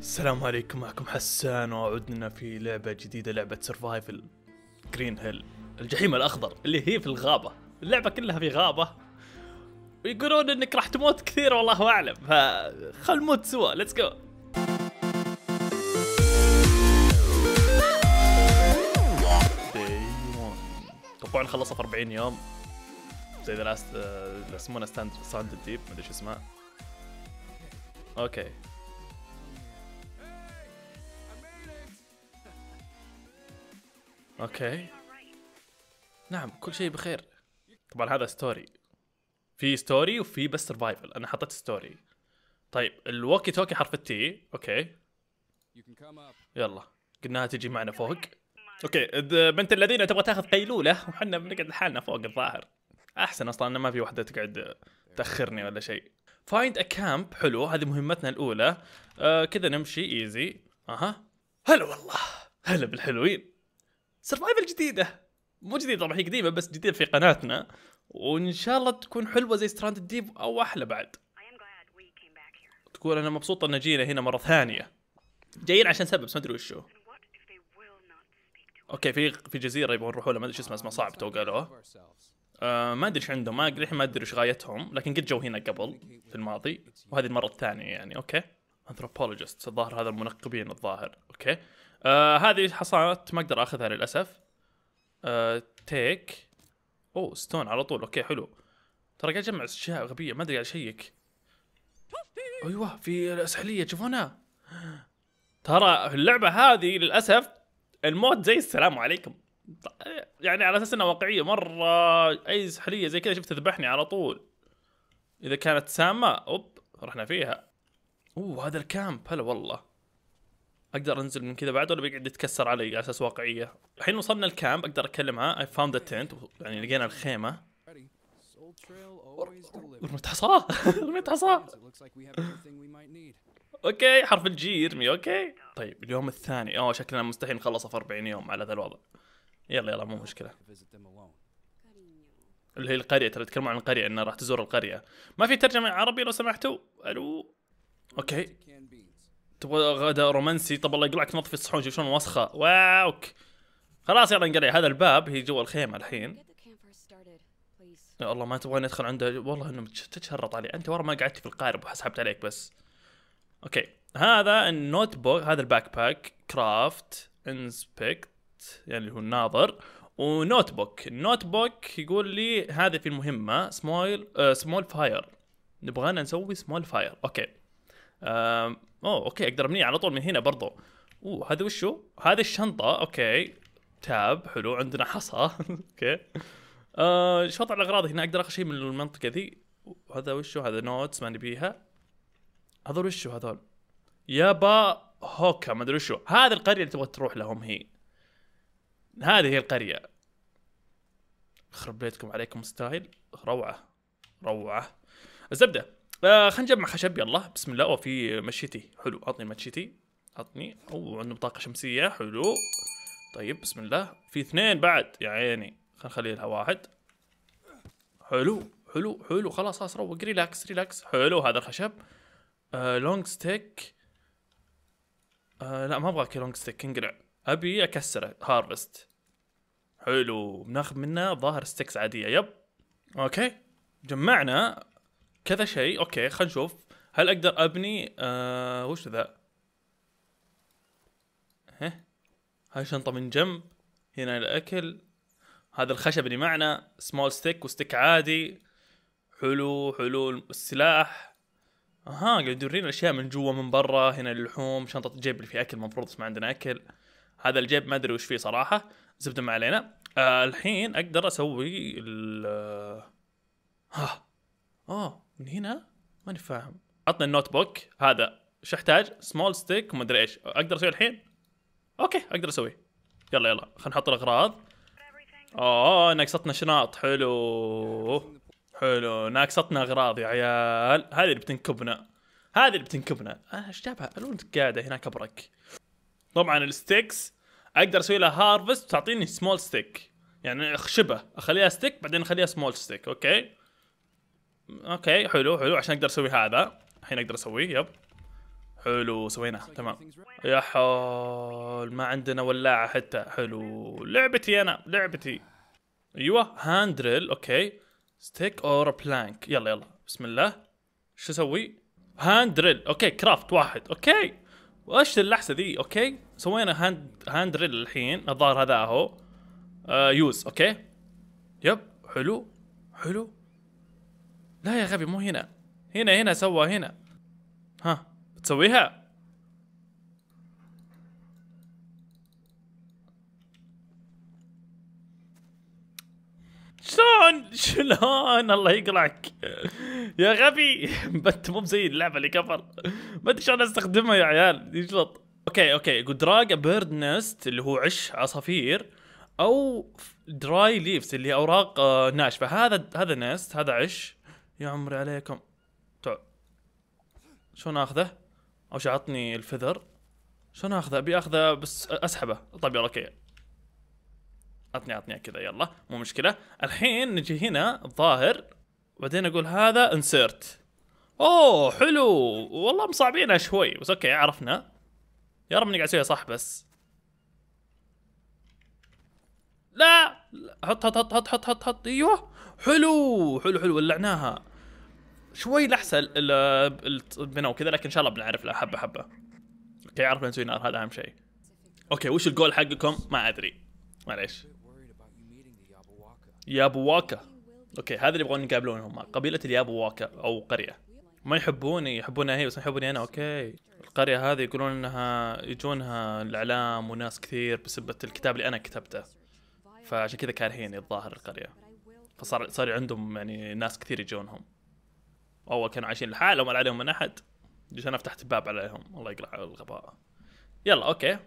السلام عليكم معكم حسان وعدنا في لعبة جديدة لعبة سرفايفل جرين هيل الجحيم الأخضر اللي هي في الغابة اللعبة كلها في غابة ويقولون انك راح تموت كثير والله اعلم فخل نموت سوا ليتس جو طبعا نخلصها في 40 يوم زي ذا لاست آه، يسمونها ستاند ستاند ديب ادري شو اسمها اوكي اوكي نعم كل شيء بخير طبعا هذا ستوري في ستوري وفي بس سرفايفل انا حطيت ستوري طيب الوكي توكي حرف التي اوكي يلا قلناها تجي معنا فوق اوكي بنت الذين تبغى تاخذ قيلوله وحنا بنقعد لحالنا فوق الظاهر احسن اصلا انه ما في وحده تقعد تاخرني ولا شيء فايند ا كامب حلو هذه مهمتنا الاولى آه كذا نمشي ايزي اها هلا والله هلا بالحلوين سرفايفل جديده مو جديده طبعا هي قديمه بس جديده في قناتنا وان شاء الله تكون حلوه زي ستراند ديب او احلى بعد تقول انا مبسوطه ان جينا هنا مره ثانيه جايين عشان سبب بس ما ادري وشو اوكي في في جزيره يبغون يروحوا لها ما ادري شو اسمها اسمها صعب تو قالوها آه ما ادري ايش عندهم ما ادري ما ادري ايش غايتهم لكن قد جو هنا قبل في الماضي وهذه المره الثانيه يعني اوكي انثروبولوجيست الظاهر هذا المنقبين الظاهر اوكي آه هذه حصانات ما اقدر اخذها للاسف آه تيك او ستون على طول اوكي حلو ترى قاعد اجمع اشياء غبيه ما ادري قاعد شيك ايوه في السحليه تشوفونها ترى اللعبه هذه للاسف الموت زي السلام عليكم يعني على اساس انها واقعيه مره اي سحليه زي كذا شفت تذبحني على طول اذا كانت سامه اوب رحنا فيها اوه هذا الكامب هلا والله اقدر انزل من كذا بعد ولا بيقعد يتكسر علي على اساس واقعيه الحين وصلنا الكامب اقدر اكلمها اي فاوند ذا تنت يعني لقينا الخيمه رميت حصاه رميت حصاه اوكي حرف الجي يرمي اوكي طيب اليوم الثاني اوه شكلنا مستحيل نخلصه في 40 يوم على هذا الوضع يلا يلا مو مشكله اللي هي القريه ترى تكلموا عن القريه انه راح تزور القريه ما في ترجمه عربي لو سمحتوا الو اوكي تبغى غدا رومانسي طب الله يقلعك نظفي الصحون شوف شلون وسخه واوك خلاص يلا انقلع هذا الباب هي جوا الخيمه الحين يا الله ما تبغاني ادخل عنده والله انه تتشرط علي انت ورا ما قعدت في القارب وحسبت عليك بس اوكي هذا النوت بوك هذا الباك باك كرافت انسبكت يعني اللي هو الناظر ونوت بوك النوت بوك يقول لي هذه في المهمه سمول آه سمول فاير نبغانا نسوي سمول فاير اوكي آه اوه اوكي اقدر ابنيه على طول من هنا برضو اوه هذا وشو؟ هذه الشنطه اوكي تاب حلو عندنا حصى اوكي آه وضع الاغراض هنا اقدر اخذ شيء من المنطقه ذي هذا وشو هذا نوتس ما نبيها هذول وشو هذول يابا هوكا ما ادري وشو هذه القريه اللي تبغى تروح لهم هي هذه هي القريه خرب بيتكم عليكم ستايل روعه روعه الزبده آه خلينا نجمع خشب يلا بسم الله وفي في مشيتي حلو عطني مشيتي عطني او عنده بطاقه شمسيه حلو طيب بسم الله في اثنين بعد يا عيني خلينا نخلي لها واحد حلو حلو حلو خلاص خلاص روق ريلاكس ريلاكس حلو هذا الخشب آه لونج ستيك آه لا ما ابغى لونج ستيك انقلع ابي اكسره هارفست حلو بناخذ منه ظاهر ستيكس عاديه يب اوكي جمعنا كذا شيء اوكي خلينا نشوف هل اقدر ابني آه وش ذا ها هاي شنطه من جنب هنا الاكل هذا الخشب اللي معنا سمول ستيك وستيك عادي حلو حلو السلاح اها قاعد يورينا اشياء من جوا من برا هنا اللحوم شنطه الجيب اللي فيها اكل المفروض بس ما عندنا اكل هذا الجيب ما ادري وش فيه صراحه زبده ما علينا آه الحين اقدر اسوي ال آه، ها اه من هنا ماني فاهم عطنا النوت بوك هذا شو احتاج؟ سمول ستيك ومدري ايش اقدر اسوي الحين؟ اوكي اقدر اسويه يلا يلا خلينا نحط الاغراض اوه ناقصتنا شناط حلو حلو ناقصتنا اغراض يا عيال هذه اللي بتنكبنا هذه اللي بتنكبنا انا آه، ايش جابها؟ انت قاعده هناك ابرك طبعا الستيكس اقدر اسوي لها هارفست وتعطيني سمول ستيك يعني اخشبه اخليها ستيك بعدين اخليها سمول ستيك اوكي اوكي حلو حلو عشان اقدر اسوي هذا الحين اقدر اسويه يب حلو سويناه تمام يا حول ما عندنا ولاعة حتى حلو لعبتي انا لعبتي ايوه هاندريل اوكي ستيك اور بلانك يلا يلا بسم الله شو اسوي هاندرل اوكي كرافت واحد اوكي وايش اللحسه ذي اوكي سوينا هاند هاندرل الحين الظاهر هذا اهو آه يوز اوكي يب حلو حلو لا يا غبي مو هنا هنا هنا سوى هنا ها بتسويها شلون شلون الله يقلعك يا غبي بنت مو زي اللعبه اللي قبل ما ادري شلون استخدمها يا عيال يجلط اوكي اوكي دراج بيرد نست اللي هو عش عصافير او دراي ليفز اللي هي اوراق آه، ناشفه هذا هذا نست هذا عش يا عمري عليكم تعب طيب، شو ناخذه او شي عطني الفذر شو ناخذه ابي اخذه بس اسحبه طب يلا اوكي عطني عطني كذا يلا مو مشكله الحين نجي هنا الظاهر بعدين اقول هذا انسيرت اوه حلو والله مصعبينها شوي بس اوكي عرفنا يا رب اني قاعد اسويها صح بس لا حط حط حط حط حط حط حط ايوه حلو حلو حلو ولعناها شوي لحسه البناء وكذا لكن ان شاء الله بنعرف له حبه حبه اوكي عرفنا نسوي نار هذا اهم شيء اوكي وش الجول حقكم ما ادري معليش يابواكا اوكي هذا اللي يبغون يقابلون هم قبيله اليابواكا او قريه ما يحبوني يحبونها هي بس ما يحبوني انا اوكي القريه هذه يقولون انها يجونها الاعلام وناس كثير بسبه الكتاب اللي انا كتبته فعشان كذا كارهيني الظاهر القريه فصار صار عندهم يعني ناس كثير يجونهم اول كانوا عايشين لحالهم ولا عليهم من احد عشان انا فتحت الباب عليهم الله يقلع الغباء يلا اوكي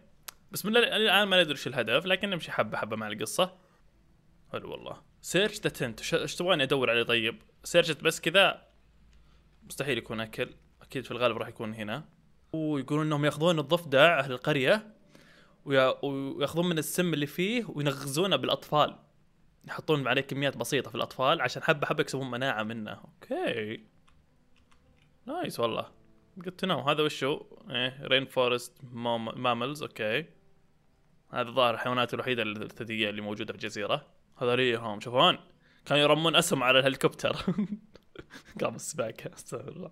بس من يعني الان ما ندري ايش الهدف لكن نمشي حبه حبه مع القصه حلو والله سيرش ذا تنت ايش تبغاني ادور عليه طيب سيرشت بس كذا مستحيل يكون اكل اكيد في الغالب راح يكون هنا ويقولون انهم ياخذون الضفدع اهل القريه وياخذون من السم اللي فيه وينغزونه بالاطفال يحطون عليه كميات بسيطه في الاطفال عشان حبه حبه يكسبون مناعه منه اوكي نايس والله قلت تنام هذا وشو؟ ايه رين فورست ماملز اوكي هذا ظاهر الحيوانات الوحيده الثدييه اللي موجوده في الجزيره هذا ليهم شوفون كانوا يرمون اسهم على الهليكوبتر قام السباكه استغفر الله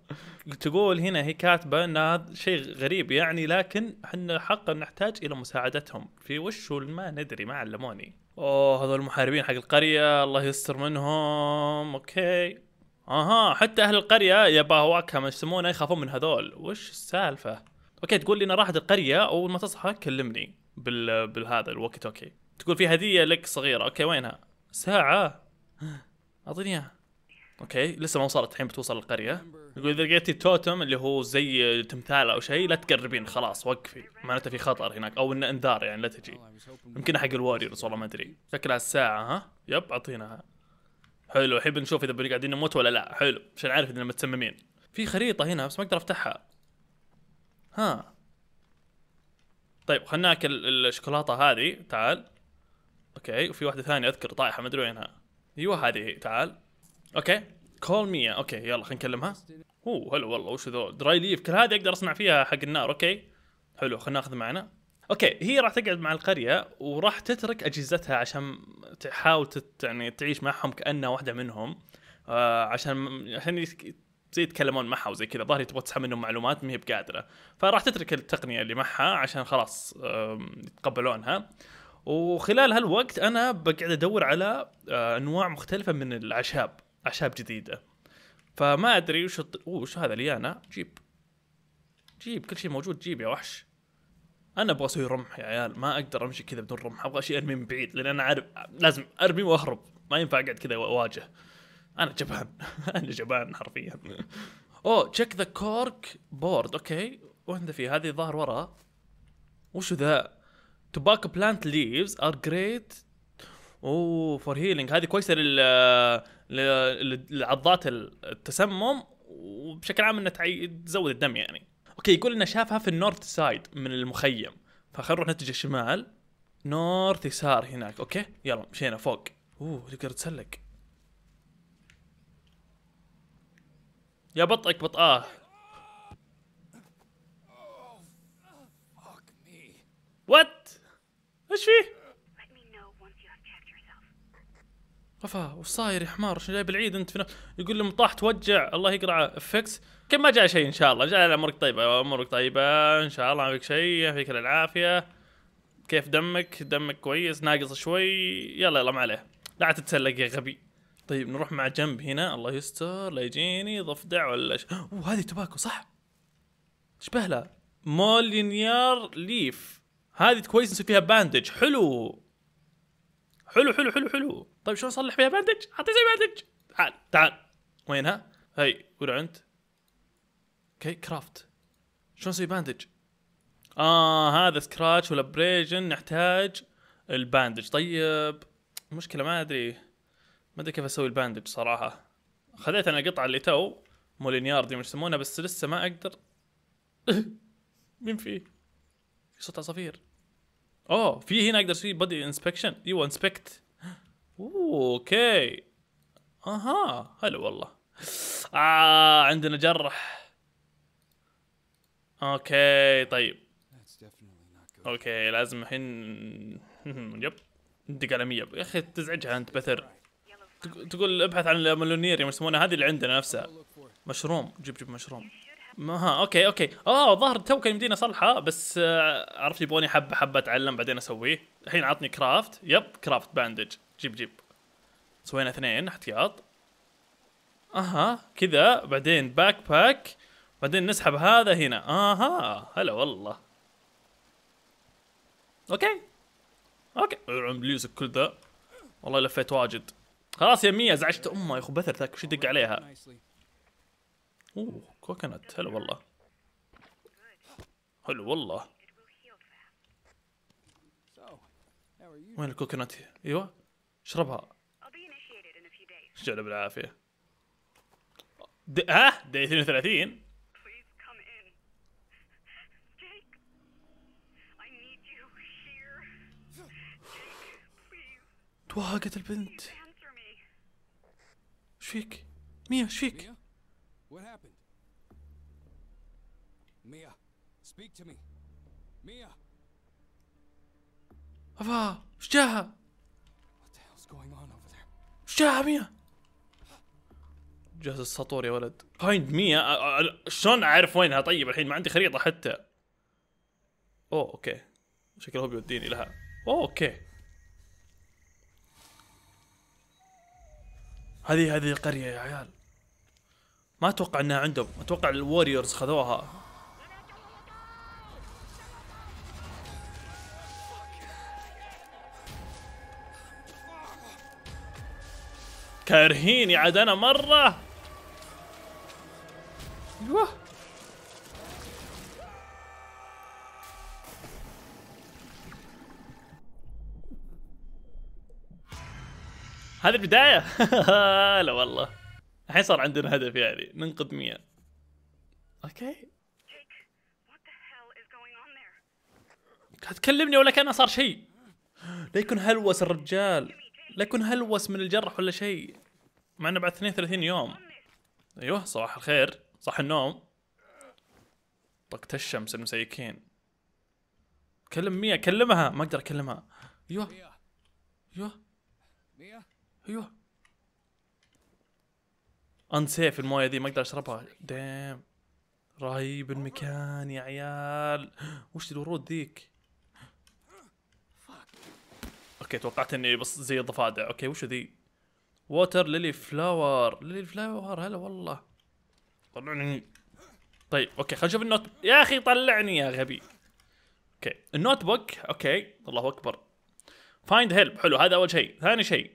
تقول هنا هي كاتبه ان هذا شيء غريب يعني لكن احنا حقا نحتاج الى مساعدتهم في وش ما ندري ما علموني اوه هذول المحاربين حق القريه الله يستر منهم اوكي اها حتى اهل القريه يباهواك ما يسمونه يخافون من هذول وش السالفه اوكي تقول لي انا راحت القريه اول ما تصحى كلمني بال بالهذا الوقت اوكي تقول في هديه لك صغيره اوكي وينها ساعه اعطيني اياها اوكي لسه ما وصلت الحين بتوصل القريه يقول اذا لقيتي التوتم اللي هو زي تمثال او شيء لا تقربين خلاص وقفي معناته في خطر هناك او انه انذار يعني لا تجي يمكن حق الواريرز والله ما ادري شكلها الساعه ها يب اعطيناها حلو الحين بنشوف اذا قاعدين نموت ولا لا حلو عشان عارف اننا متسممين في خريطه هنا بس ما اقدر افتحها ها طيب خلنا ناكل الشوكولاته هذه تعال اوكي وفي واحده ثانيه اذكر طايحه ما ادري وينها ايوه هذه تعال اوكي كول ميا اوكي يلا خلينا نكلمها اوه هلا والله وش ذول دراي ليف كل هذه اقدر اصنع فيها حق النار اوكي حلو خلينا ناخذ معنا اوكي هي راح تقعد مع القريه وراح تترك اجهزتها عشان تحاول تت يعني تعيش معهم كانها واحده منهم آه عشان عشان زي يتكلمون معها وزي كذا ظهري تبغى تسحب منهم معلومات ما هي بقادره فراح تترك التقنيه اللي معها عشان خلاص يتقبلونها وخلال هالوقت انا بقعد ادور على آه، انواع مختلفه من الاعشاب اعشاب جديده فما ادري وش وش هذا ليانا جيب جيب كل شيء موجود جيب يا وحش انا ابغى اسوي رمح يا عيال ما اقدر امشي كذا بدون رمح ابغى شيء ارمي من بعيد لان انا عارف لازم ارمي واهرب ما ينفع اقعد كذا واواجه انا جبان انا جبان حرفيا اوه تشيك ذا كورك بورد اوكي وين ذا في هذه ظهر ورا وشو ذا توباكو بلانت ليفز ار جريت اوه فور هيلينج هذه كويسه لل لعضات التسمم وبشكل عام انها تزود الدم يعني اوكي يقول انه شافها في النورث سايد من المخيم فخلينا نروح نتجه شمال نورث يسار هناك اوكي يلا مشينا فوق اوه تقدر تسلق يا بطئك بطآه وات ايش فيه افا وش صاير يا حمار شو جايب العيد انت فينا يقول لهم طاح توجع الله يقرع افكس كم ما جاء شيء ان شاء الله جاء امورك طيبه امورك طيبه ان شاء الله ما فيك شيء يعطيك العافيه كيف دمك دمك كويس ناقص شوي يلا يلا ما عليه لا تتسلق يا غبي طيب نروح مع جنب هنا الله يستر لا يجيني ضفدع ولا ش... اوه هذه تباكو صح اشبه لها مولينيار ليف هذه كويس نسوي فيها باندج حلو حلو حلو حلو حلو طيب شلون اصلح فيها باندج؟ اعطيه زي باندج تعال تعال وينها؟ هي ورا انت اوكي كرافت شلون اسوي باندج؟ اه هذا سكراتش والابريجن نحتاج الباندج طيب المشكله ما ادري ما ادري كيف اسوي الباندج صراحه خذيت انا القطعه اللي تو مولينيار دي مش يسمونها بس لسه ما اقدر مين في؟ في صوت عصافير اوه في هنا اقدر اسوي بادي انسبكشن ايوه انسبكت اوكي اها هلا والله آه عندنا جرح اوكي طيب اوكي لازم الحين يب ندق على 100 يا اخي تزعجها انت بثر تقول ابحث عن المليونير يسمونها هذه اللي عندنا نفسها مشروم جيب جيب مشروم ما ها اوكي اوكي اه ظهر تو كان يمديني اصلحه بس آه، عرفت يبغوني حبه حبه اتعلم بعدين اسويه الحين عطني كرافت يب كرافت باندج جيب جيب سوينا اثنين احتياط اها كذا بعدين باك باك بعدين نسحب هذا هنا اها هلا والله اوكي اوكي عملي كل ذا والله لفيت واجد خلاص يا مية زعجت امه يا اخو بثر ذاك وش يدق عليها اوه كوكنت هلا والله حلو والله وين الكوكونات؟ ايوه اشربها شرب بالعافيه دي ها دي 32 توهقت البنت ايش فيك؟ ميا ايش فيك؟ What happened? Mia, speak to me. أفا، ايش جاها؟ جاها ميا جهز السطور يا ولد فايند ميا شلون اعرف وينها طيب الحين ما عندي خريطه حتى اوه اوكي شكله هو بيوديني لها اوه اوكي هذه هذه القريه يا عيال ما اتوقع انها عندهم اتوقع الوريورز خذوها كارهيني عاد انا مره ايوه هذه البدايه لا والله الحين صار عندنا هدف يعني ننقذ ميا اوكي قاعد تكلمني ولا كان صار شيء لا يكون هلوس الرجال لا يكون هلوس من الجرح ولا شيء مع انه بعد 32 يوم ايوه صباح الخير صح النوم طقت الشمس المسيكين كلم ميا كلمها ما اقدر اكلمها ايوه ايوه ايوه انسيف المويه دي ما اقدر اشربها ديم رهيب المكان يا عيال وش الورود ذيك اوكي توقعت اني بس زي الضفادع اوكي وش ذي ووتر ليلي فلاور ليلي فلاور هلا والله طلعني طيب اوكي خلينا نشوف النوت يا اخي طلعني يا غبي اوكي النوت بوك اوكي الله اكبر فايند هيلب حلو هذا اول شيء ثاني شيء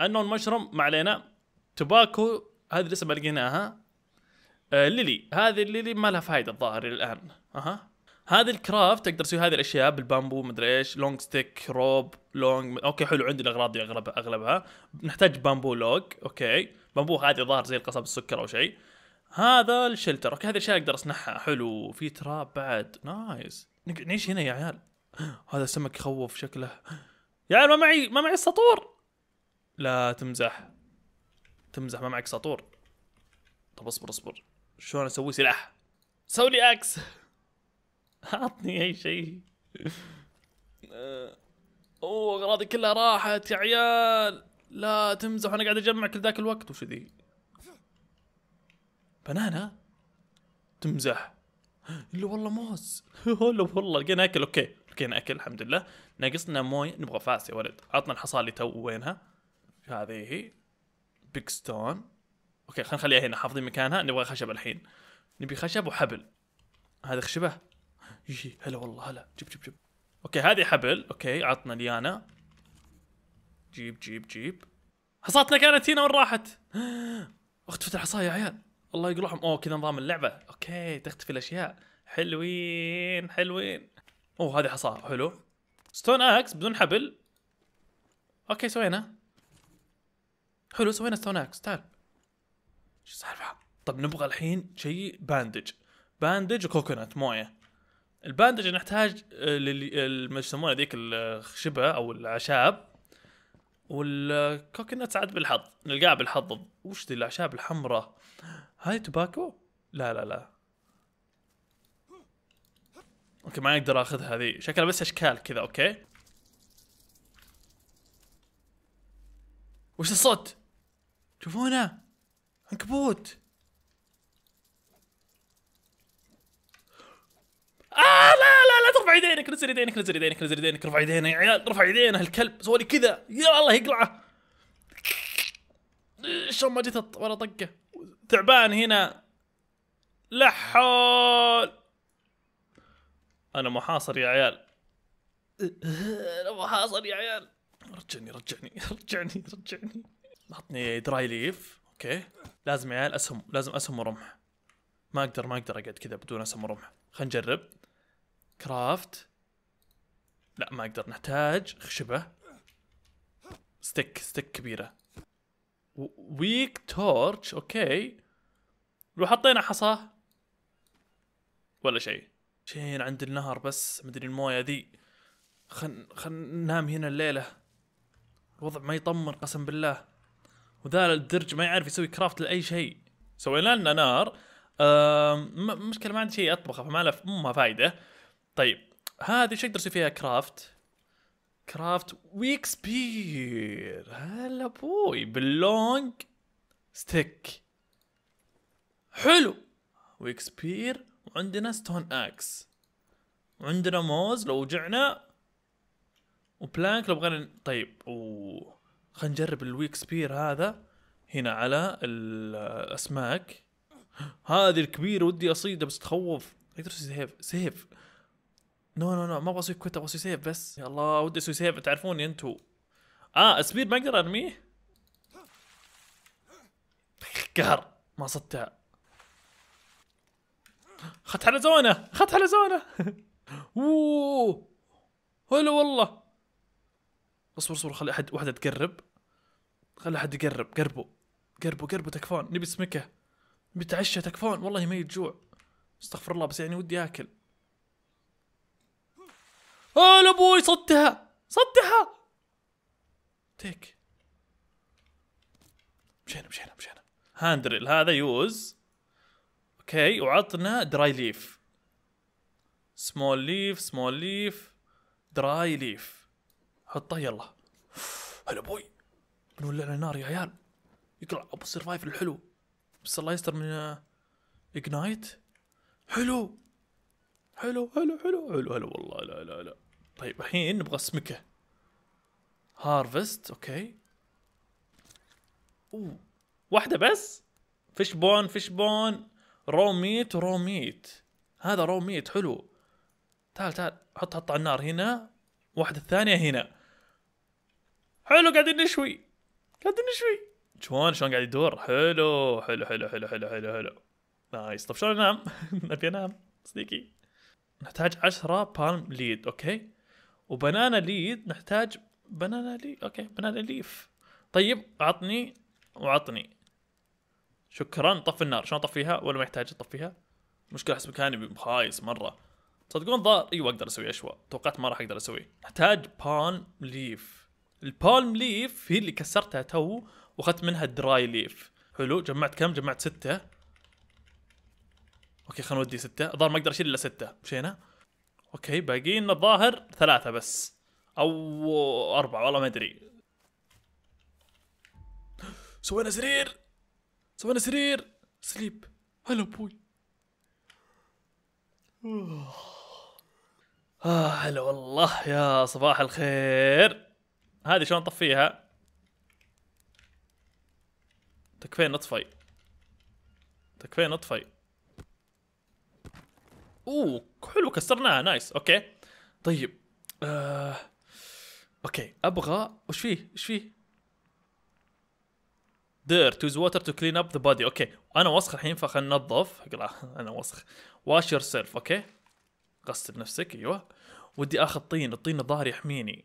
انون مشروم ما علينا توباكو هذه لسه ما لقيناها آه ليلي هذه الليلي ما لها فايده الظاهر الان اها هذه الكرافت تقدر تسوي هذه الاشياء بالبامبو مدري ايش لونج ستيك روب لونج اوكي حلو عندي الاغراض دي اغلبها اغلبها نحتاج بامبو لوج اوكي بامبو هذه ظاهر زي القصب السكر او شيء هذا الشلتر اوكي هذه الاشياء اقدر اصنعها حلو في تراب بعد نايس نعيش هنا يا عيال هذا سمك يخوف شكله يا عيال ما معي ما معي السطور لا تمزح تمزح ما معك سطور طب اصبر اصبر شلون اسوي سلاح سوي لي اكس عطني اي شيء أه، اوه اغراضي كلها راحت يا عيال لا تمزح انا قاعد اجمع كل ذاك الوقت وش ذي بنانا تمزح الا والله موز هلا والله لقينا اكل اوكي لقينا اكل الحمد لله ناقصنا مويه نبغى فاس يا ولد عطنا الحصى اللي تو وينها هذه هي بيك ستون اوكي خلينا نخليها هنا حافظين مكانها نبغى خشب الحين نبي خشب وحبل هذا خشبه يجي هلا والله هلا جيب جيب جيب اوكي هذه حبل اوكي عطنا ليانا جيب جيب جيب حصاتنا كانت هنا وين راحت؟ اختفت الحصاية يا عيال الله يقلعهم اوه كذا نظام اللعبة اوكي تختفي الاشياء حلوين حلوين اوه هذه حصاة حلو ستون اكس بدون حبل اوكي سوينا حلو سوينا ستون اكس تعال شو السالفة؟ طب نبغى الحين شيء باندج باندج وكوكونات مويه الباندج نحتاج آه، للمجسمون آه، يسمونه ذيك الشبه او الاعشاب والكوكونات عاد بالحظ نلقاها بالحظ وش ذي الاعشاب الحمراء هاي توباكو لا لا لا اوكي ما اقدر اخذها هذه شكلها بس اشكال كذا اوكي وش الصوت تشوفونه عنكبوت اه لا لا لا ترفع يدينك نزل يدينك نزل يدينك نزل يدينك رفع يدينه يا عيال رفع يدينه الكلب سوالي كذا يا الله يقلعه شلون ما جت ولا طقه تعبان هنا لا حول انا محاصر يا عيال انا محاصر يا عيال رجعني رجعني رجعني رجعني عطني دراي ليف اوكي لازم يا عيال اسهم لازم اسهم ورمح ما اقدر ما اقدر اقعد كذا بدون اسهم ورمح خلينا نجرب كرافت لا ما اقدر نحتاج خشبه ستيك ستيك كبيره ويك تورتش اوكي لو حطينا حصى ولا شيء شين عند النهر بس مدري المويه ذي خن خن ننام هنا الليله الوضع ما يطمن قسم بالله وذا الدرج ما يعرف يسوي كرافت لاي شيء سوينا لنا نار أه مشكله ما عندي شيء اطبخه فما له ما فايده طيب هذه ايش اقدر اسوي فيها كرافت كرافت ويك سبير هلا بوي باللونج ستيك حلو ويك سبير وعندنا ستون اكس وعندنا موز لو وجعنا وبلانك لو بغينا طيب اوه خلينا نجرب الويك سبير هذا هنا على الاسماك هذه الكبيره ودي اصيده بس تخوف اقدر سيف سيف نو نو نو ما ابغى اسوي كوت ابغى اسوي سيف بس يا الله ودي اسوي سيف تعرفوني انتو اه سبيد ما اقدر ارميه قهر ما صدتها اخذت حلزونه اخذت حلزونه اوه هلا والله اصبر اصبر خلي احد واحده تقرب خلي احد يقرب قربوا قربوا قربوا تكفون نبي سمكه نبي تعشى تكفون والله ما يجوع استغفر الله بس يعني ودي اكل هلا آه، بوي صدها صدها تيك مشينا مشينا مشينا هاندرل هذا يوز اوكي وعطنا دراي ليف سمول ليف سمول ليف دراي ليف حطه يلا هلا بوي بنولع النار يا عيال يقرا ابو السرفايف الحلو بس الله يستر من اجنايت آه، حلو حلو حلو حلو حلو حلو والله لا لا لا طيب الحين نبغى سمكه هارفست اوكي اوه واحدة بس فيش بون فيش بون رو ميت رو ميت هذا رو ميت حلو تعال تعال حط حط على النار هنا واحدة الثانية هنا حلو قاعدين نشوي قاعدين نشوي شلون شلون قاعد يدور حلو حلو حلو حلو حلو حلو حلو نايس طيب شلون انام؟ ابي انام صديقي نحتاج 10 بالم ليد اوكي وبنانا ليد نحتاج بنانا لي اوكي بنانا ليف طيب عطني وعطني شكرا طفي النار شلون اطفيها ولا ما يحتاج اطفيها مشكله حسب مكاني خايس مره تصدقون ضار ايوه اقدر اسوي اشواء توقعت ما راح اقدر اسوي نحتاج بالم ليف البالم ليف هي اللي كسرتها تو واخذت منها دراي ليف حلو جمعت كم جمعت ستة اوكي خلنا نودي ستة الظاهر ما اقدر اشيل الا ستة مشينا اوكي باقيين الظاهر ثلاثة بس او اربعة والله ما ادري سوينا سرير سوينا سرير سليب هلا ابوي آه هلا والله يا صباح الخير هذه شلون نطفيها تكفين نطفي تكفين نطفي اوه حلو كسرناها نايس اوكي طيب آه. اوكي ابغى وش فيه وش فيه دير توز ووتر تو كلين اب ذا بادي اوكي انا وسخ الحين فخلنا ننظف انا وسخ واش يور سيلف اوكي غسل نفسك ايوه ودي اخذ طين الطين الظاهر يحميني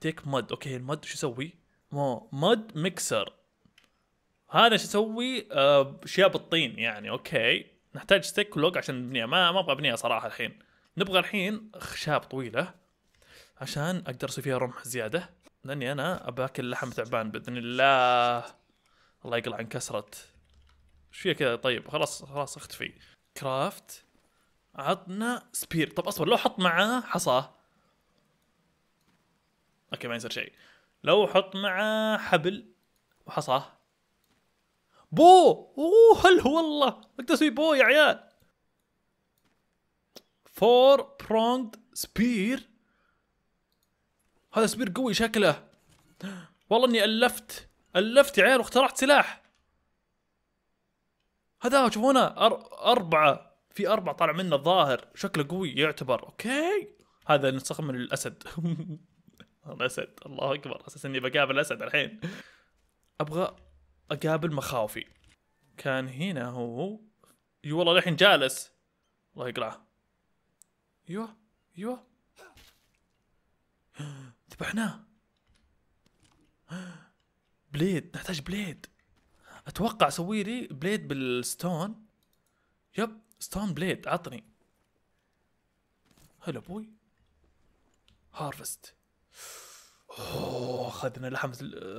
تيك مد اوكي المد شو اسوي؟ ما مد ميكسر هذا شو اسوي؟ اشياء آه بالطين يعني اوكي نحتاج ستيك ولوج عشان نبنيها ما ما ابغى ابنيها صراحه الحين نبغى الحين خشاب طويله عشان اقدر اسوي فيها رمح زياده لاني انا اباكل لحم تعبان باذن الله الله يقلع عن كسره فيها كذا طيب خلاص خلاص اختفي كرافت عطنا سبير طب اصبر لو حط معاه حصاه اوكي ما يصير شيء لو حط معاه حبل وحصاه بو اوه هل هو الله بقدر اسوي بو يا عيال فور برونج سبير هذا سبير قوي شكله والله اني الفت الفت يا عيال واخترعت سلاح هذا شوفونا أر... اربعه في اربعه طالع منه الظاهر شكله قوي يعتبر اوكي هذا نستخدم من الاسد الاسد الله اكبر اساس اني بقابل اسد الحين ابغى اقابل مخاوفي كان هنا هو اي والله الحين جالس الله يقلعه ايوه ايوه ذبحناه بليد نحتاج بليد اتوقع سوي لي بليد بالستون يب ستون بليد عطني هلا ابوي هارفست اوه اخذنا لحم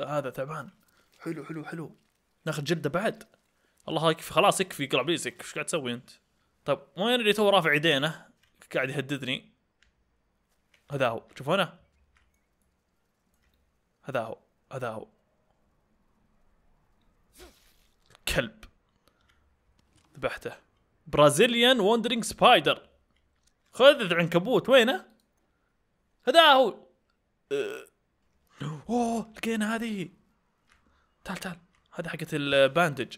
هذا تعبان حلو حلو حلو ناخذ جلده بعد الله يكفي خلاص يكفي يقلع بيزك ايش قاعد تسوي انت طيب وين اللي تو رافع يدينه قاعد يهددني هذا هو شوف هنا هذا هو هذا هو كلب ذبحته برازيليان وندرينج سبايدر خذ العنكبوت وينه هذا هو أه. اوه لقينا هذه تعال تعال هذه حقت الباندج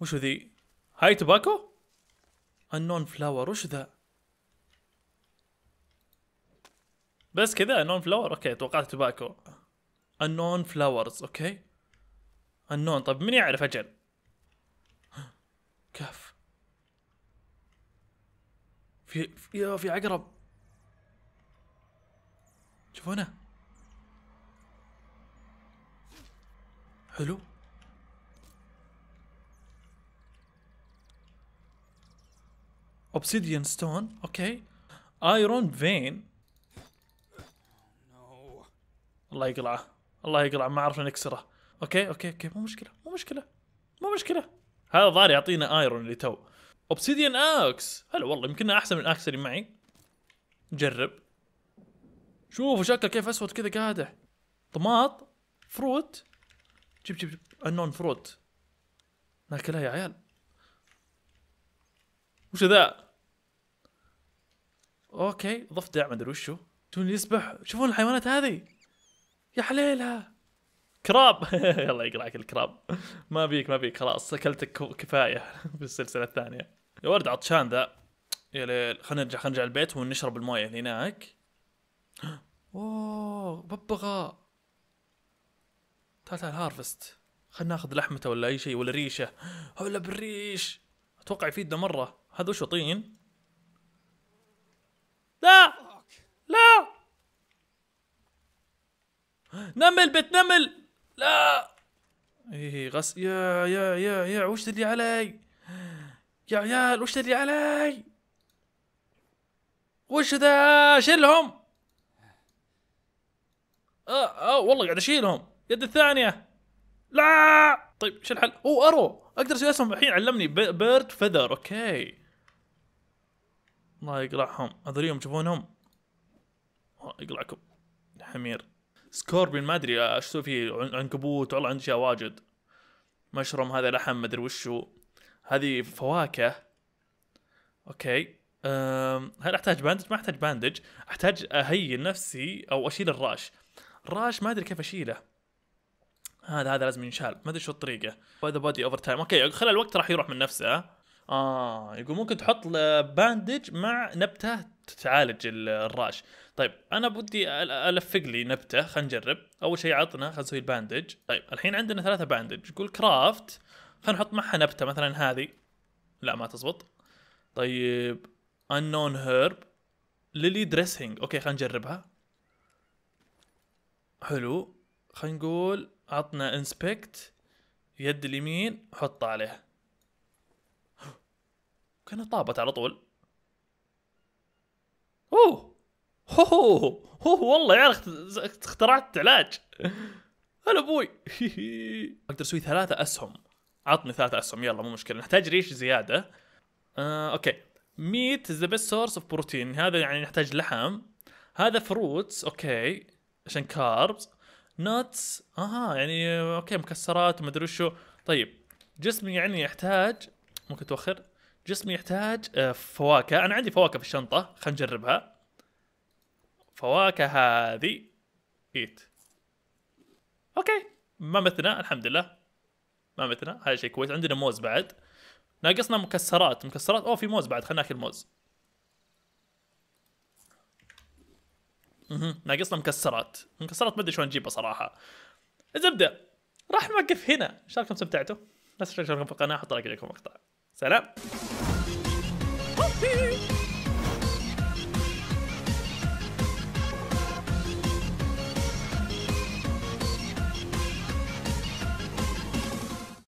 وشو ذي هاي توباكو النون فلاور وش ذا بس كذا النون فلاور اوكي توقعت توباكو النون فلاورز اوكي النون طيب من يعرف اجل كف في يا في عقرب شوفونه حلو اوبسيديان ستون اوكي ايرون فين الله يقلعه الله يقلعه ما عرفنا نكسره اوكي اوكي اوكي مو مشكله مو مشكله مو مشكله هذا ضار يعطينا ايرون اللي تو اوبسيديان اكس هلا والله يمكن احسن من الاكس اللي معي نجرب شوفوا شكله كيف اسود كذا قادح طماط فروت جيب جيب جيب انون فروت ناكلها يا عيال وش ذا اوكي ضفدع ما ادري وشو تون يسبح شوفون الحيوانات هذه يا حليلها كراب يلا يقلعك الكراب ما بيك ما بيك خلاص اكلتك كفايه في السلسله الثانيه يا ورد عطشان ذا يا ليل خلينا نرجع خلينا نرجع البيت ونشرب المويه هناك اوه ببغاء تعال تعال هارفست خلينا ناخذ لحمته ولا اي شيء ولا ريشه هلا بالريش اتوقع يفيدنا مره هذا وشو طين لا لا نمل بيت نمل لا ايه غس يا يا يا يا وش اللي علي يا عيال وش اللي علي وش ذا شيلهم اه اه والله قاعد اشيلهم يد الثانيه لا طيب شو الحل؟ اوه ارو اقدر اسوي اسهم الحين علمني بيرد فيذر اوكي الله يقلعهم يوم تشوفونهم الله يقلعكم حمير سكوربين ما ادري ايش آه، اسوي فيه عنكبوت والله عندي اشياء واجد مشروم هذا لحم ما ادري وشو هذه فواكه اوكي أم هل احتاج باندج؟ ما احتاج باندج، احتاج اهيئ نفسي او اشيل الراش. الراش ما ادري كيف اشيله. هذا هذا لازم ينشال ما ادري شو الطريقه باي ذا بادي اوفر تايم اوكي خلال الوقت راح يروح من نفسه اه يقول ممكن تحط باندج مع نبته تعالج الراش طيب انا بدي الفق لي نبته خلينا نجرب اول شيء عطنا خلينا نسوي الباندج طيب الحين عندنا ثلاثه باندج يقول كرافت خلينا نحط معها نبته مثلا هذه لا ما تزبط طيب انون هيرب ليلي دريسنج اوكي خلينا نجربها حلو خلينا نقول عطنا انسبكت يد اليمين حطها عليها كانها طابت على طول اوه هو هو والله يا اخترعت علاج هلا ابوي اقدر اسوي ثلاثة اسهم عطني ثلاثة اسهم يلا مو مشكلة نحتاج ريش زيادة آه، اوكي ميت از ذا بيست سورس اوف بروتين هذا يعني نحتاج لحم هذا فروتس اوكي عشان كاربز نوتس اها يعني اوكي مكسرات ومدري شو طيب جسمي يعني يحتاج ممكن توخر جسمي يحتاج آه، فواكه انا عندي فواكه في الشنطه خلينا نجربها فواكه هذه ايت اوكي ما متنا الحمد لله ما متنا هذا شيء كويس عندنا موز بعد ناقصنا مكسرات مكسرات اوه في موز بعد خلينا ناكل موز ناقصنا مكسرات مكسرات ما ادري شلون نجيبها صراحه الزبده راح نوقف هنا ان شاء الله استمتعتوا لا تنسوا تشتركون في القناه احط لكم مقطع سلام